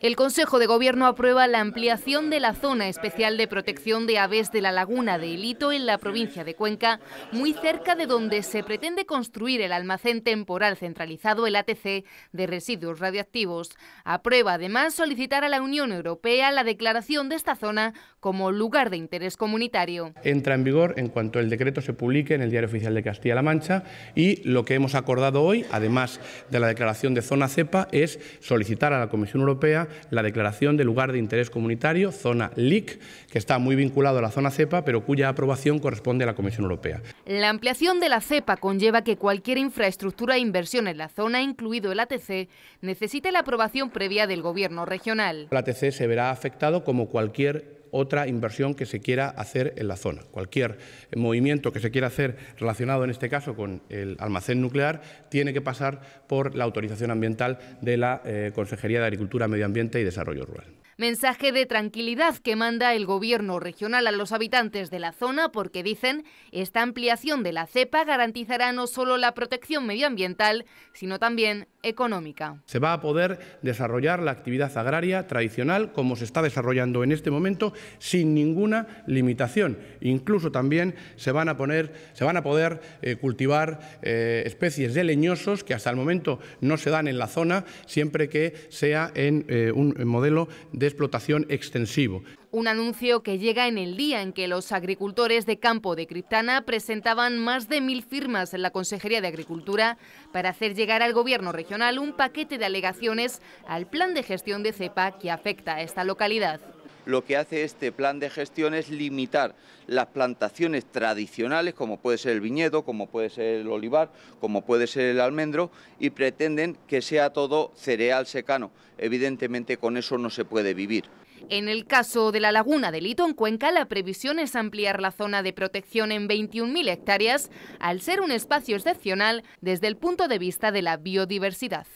El Consejo de Gobierno aprueba la ampliación de la zona especial de protección de aves de la laguna de Elito en la provincia de Cuenca, muy cerca de donde se pretende construir el almacén temporal centralizado, el ATC, de residuos radioactivos. Aprueba además solicitar a la Unión Europea la declaración de esta zona como lugar de interés comunitario. Entra en vigor en cuanto el decreto se publique en el Diario Oficial de Castilla-La Mancha y lo que hemos acordado hoy, además de la declaración de zona CEPA, es solicitar a la Comisión Europea la declaración de lugar de interés comunitario, zona LIC, que está muy vinculado a la zona CEPA, pero cuya aprobación corresponde a la Comisión Europea. La ampliación de la CEPA conlleva que cualquier infraestructura e inversión en la zona, incluido el ATC, necesite la aprobación previa del Gobierno regional. El ATC se verá afectado como cualquier otra inversión que se quiera hacer en la zona. Cualquier movimiento que se quiera hacer relacionado en este caso con el almacén nuclear tiene que pasar por la autorización ambiental de la eh, Consejería de Agricultura, Medio Ambiente y Desarrollo Rural. Mensaje de tranquilidad que manda el gobierno regional a los habitantes de la zona porque dicen esta ampliación de la cepa garantizará no solo la protección medioambiental, sino también económica. Se va a poder desarrollar la actividad agraria tradicional como se está desarrollando en este momento sin ninguna limitación. Incluso también se van a, poner, se van a poder eh, cultivar eh, especies de leñosos que hasta el momento no se dan en la zona, siempre que sea en eh, un modelo de explotación extensivo. Un anuncio que llega en el día en que los agricultores de campo de Criptana presentaban más de mil firmas en la Consejería de Agricultura para hacer llegar al Gobierno regional un paquete de alegaciones al plan de gestión de cepa que afecta a esta localidad lo que hace este plan de gestión es limitar las plantaciones tradicionales, como puede ser el viñedo, como puede ser el olivar, como puede ser el almendro, y pretenden que sea todo cereal secano. Evidentemente con eso no se puede vivir. En el caso de la laguna de Lito en Cuenca, la previsión es ampliar la zona de protección en 21.000 hectáreas, al ser un espacio excepcional desde el punto de vista de la biodiversidad.